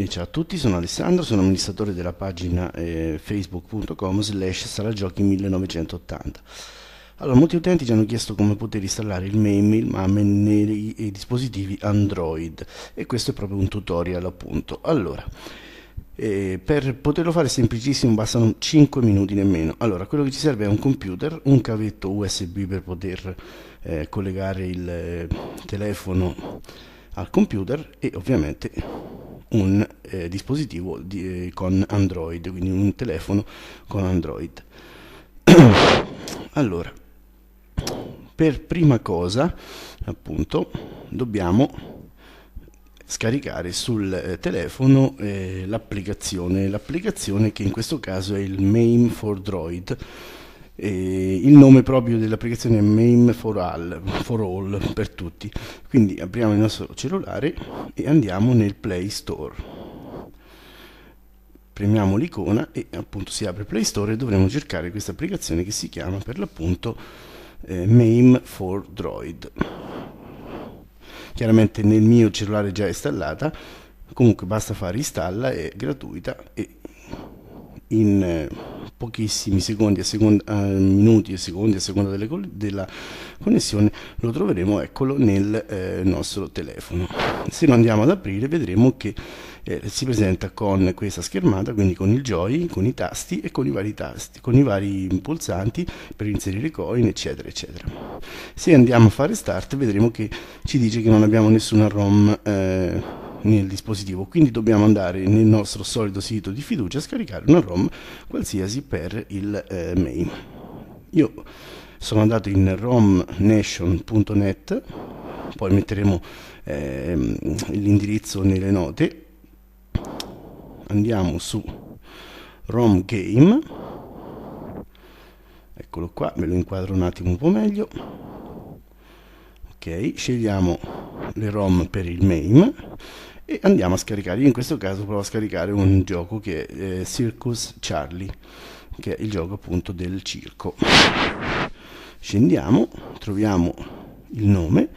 E ciao a tutti, sono Alessandro, sono amministratore della pagina eh, facebook.com slash salagiochi 1980. Allora, molti utenti ci hanno chiesto come poter installare il Mailmail Mame nei, nei eh, dispositivi Android e questo è proprio un tutorial appunto. Allora, eh, per poterlo fare semplicissimo bastano 5 minuti nemmeno. Allora, quello che ci serve è un computer, un cavetto USB per poter eh, collegare il eh, telefono al computer e ovviamente un eh, dispositivo di, eh, con Android, quindi un telefono con Android. allora, per prima cosa, appunto, dobbiamo scaricare sul eh, telefono eh, l'applicazione, l'applicazione che in questo caso è il MAME for Droid. Eh, il nome proprio dell'applicazione è MAME for all, for all, per tutti. Quindi apriamo il nostro cellulare e andiamo nel Play Store premiamo l'icona e appunto si apre Play Store e dovremo cercare questa applicazione che si chiama per l'appunto eh, MAME for Droid chiaramente nel mio cellulare già installata comunque basta fare installa è gratuita e in eh, pochissimi secondi a seconda, eh, minuti e secondi a seconda con della connessione lo troveremo eccolo nel eh, nostro telefono se lo andiamo ad aprire vedremo che eh, si presenta con questa schermata, quindi con il joy, con i tasti e con i vari tasti, con i vari pulsanti per inserire coin, eccetera, eccetera. Se andiamo a fare start vedremo che ci dice che non abbiamo nessuna ROM eh, nel dispositivo, quindi dobbiamo andare nel nostro solito sito di fiducia a scaricare una ROM qualsiasi per il eh, main. Io sono andato in romnation.net poi metteremo eh, l'indirizzo nelle note andiamo su ROM Game eccolo qua, ve lo inquadro un attimo un po' meglio ok, scegliamo le ROM per il main e andiamo a scaricare, io in questo caso provo a scaricare un gioco che è eh, Circus Charlie che è il gioco appunto del circo scendiamo, troviamo il nome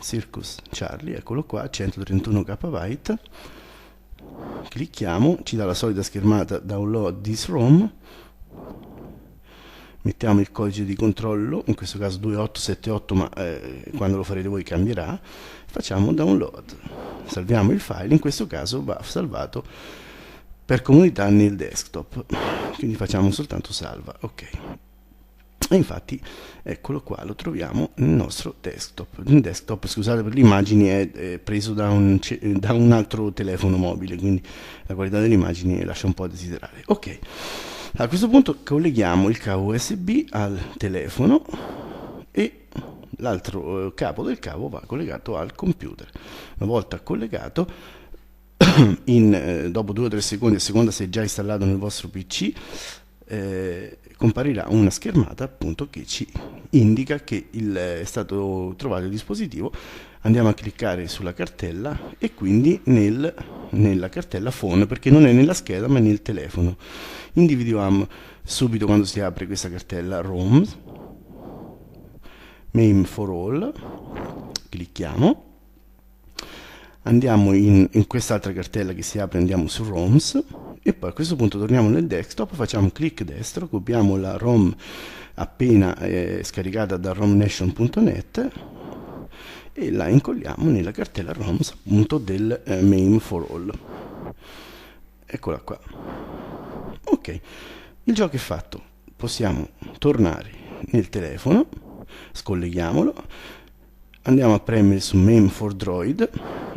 Circus Charlie, eccolo qua, 131 KB clicchiamo ci dà la solita schermata download this ROM mettiamo il codice di controllo in questo caso 2878 ma eh, quando lo farete voi cambierà facciamo download salviamo il file in questo caso va salvato per comunità nel desktop quindi facciamo soltanto salva ok e infatti eccolo qua, lo troviamo nel nostro desktop. Il desktop, scusate per le immagini, è, è preso da un, da un, altro telefono mobile, quindi la qualità delle immagini lascia un po' a desiderare. Ok, a questo punto colleghiamo il cavo USB al telefono e l'altro eh, capo del cavo va collegato al computer. Una volta collegato, in, eh, dopo 2-3 secondi, a seconda se è già installato nel vostro PC, eh, comparirà una schermata appunto che ci indica che il, è stato trovato il dispositivo andiamo a cliccare sulla cartella e quindi nel, nella cartella phone perché non è nella scheda ma è nel telefono individuiamo subito quando si apre questa cartella ROMs MAME for all clicchiamo andiamo in, in quest'altra cartella che si apre andiamo su ROMs e poi a questo punto torniamo nel desktop, facciamo clic destro, copiamo la ROM appena eh, scaricata da romnation.net e la incolliamo nella cartella ROMs appunto del eh, main for all. Eccola qua. Ok, il gioco è fatto. Possiamo tornare nel telefono, scolleghiamolo, andiamo a premere su main for droid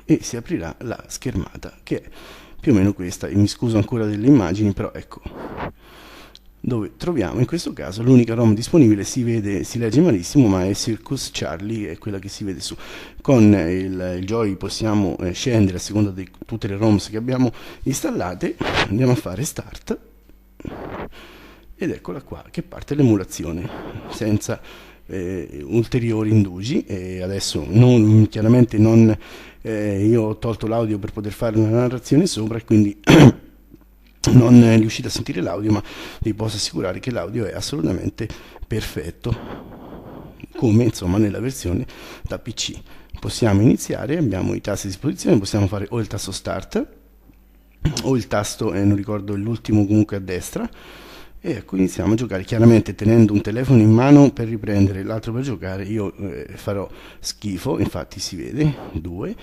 e si aprirà la schermata che è più o meno questa, e mi scuso ancora delle immagini, però ecco, dove troviamo in questo caso l'unica ROM disponibile, si vede, si legge malissimo, ma è Circus Charlie, è quella che si vede su. Con il, il Joy possiamo eh, scendere a seconda di tutte le ROMs che abbiamo installate, andiamo a fare Start, ed eccola qua che parte l'emulazione, senza eh, ulteriori indugi e adesso non, chiaramente non, eh, io ho tolto l'audio per poter fare una narrazione sopra e quindi non riuscite a sentire l'audio ma vi posso assicurare che l'audio è assolutamente perfetto come insomma nella versione da PC possiamo iniziare, abbiamo i tasti a disposizione, possiamo fare o il tasto start o il tasto, eh, non ricordo l'ultimo comunque a destra e ecco, iniziamo a giocare chiaramente tenendo un telefono in mano per riprendere l'altro per giocare. Io eh, farò schifo, infatti si vede, due,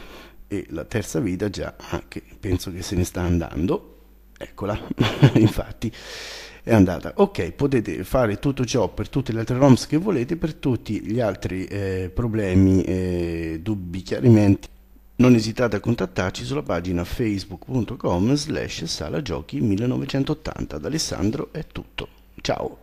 e la terza vita già ah, che penso che se ne sta andando. Eccola, infatti è andata. Ok, potete fare tutto ciò per tutte le altre ROMs che volete, per tutti gli altri eh, problemi, eh, dubbi, chiarimenti non esitate a contattarci sulla pagina facebook.com slash salagiochi 1980. Ad Alessandro è tutto. Ciao!